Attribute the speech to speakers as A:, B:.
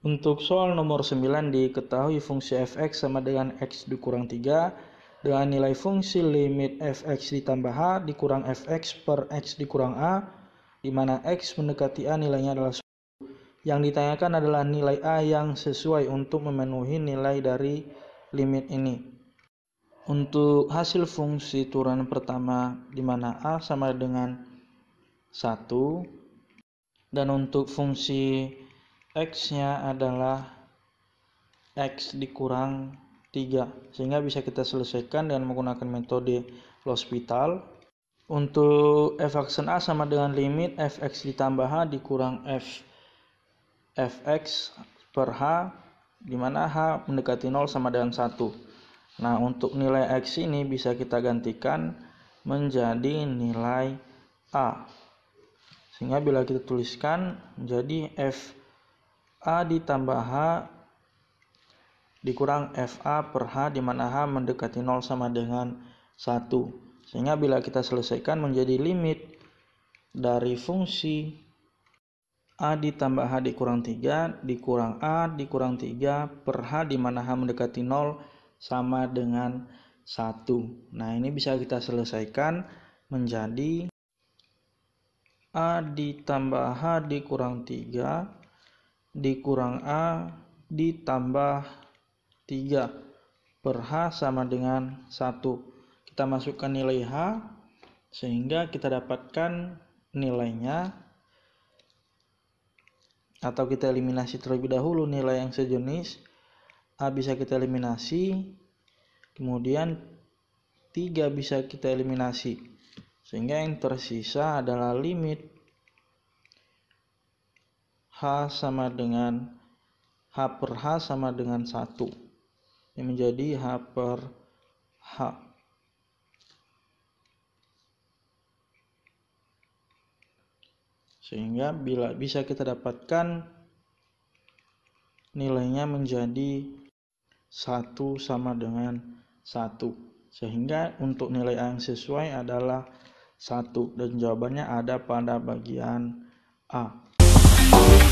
A: Untuk soal nomor 9 diketahui fungsi fx sama dengan x dikurang 3 dengan nilai fungsi limit fx ditambah h dikurang fx per x dikurang a di mana x mendekati a nilainya adalah 10. Yang ditanyakan adalah nilai a yang sesuai untuk memenuhi nilai dari limit ini. Untuk hasil fungsi turunan pertama di mana a sama dengan 1 dan untuk fungsi X-nya adalah X dikurang 3 sehingga bisa kita selesaikan dengan menggunakan metode L'Hospital untuk f aksen A sama dengan limit fx ditambah h dikurang f fx per h di h mendekati 0 sama dengan 1 nah untuk nilai x ini bisa kita gantikan menjadi nilai a sehingga bila kita tuliskan menjadi f A ditambah H dikurang FA per H di mana H mendekati 0 sama dengan 1. Sehingga bila kita selesaikan menjadi limit dari fungsi A ditambah H dikurang 3 dikurang A dikurang 3 per H di mana H mendekati 0 sama dengan 1. Nah ini bisa kita selesaikan menjadi A ditambah H dikurang 3 dikurang A ditambah 3 per H sama dengan 1. Kita masukkan nilai H sehingga kita dapatkan nilainya atau kita eliminasi terlebih dahulu nilai yang sejenis A bisa kita eliminasi kemudian 3 bisa kita eliminasi sehingga yang tersisa adalah limit H sama dengan H per H sama dengan 1 yang menjadi H per H sehingga bila bisa kita dapatkan nilainya menjadi 1 sama dengan 1 sehingga untuk nilai yang sesuai adalah 1 dan jawabannya ada pada bagian A.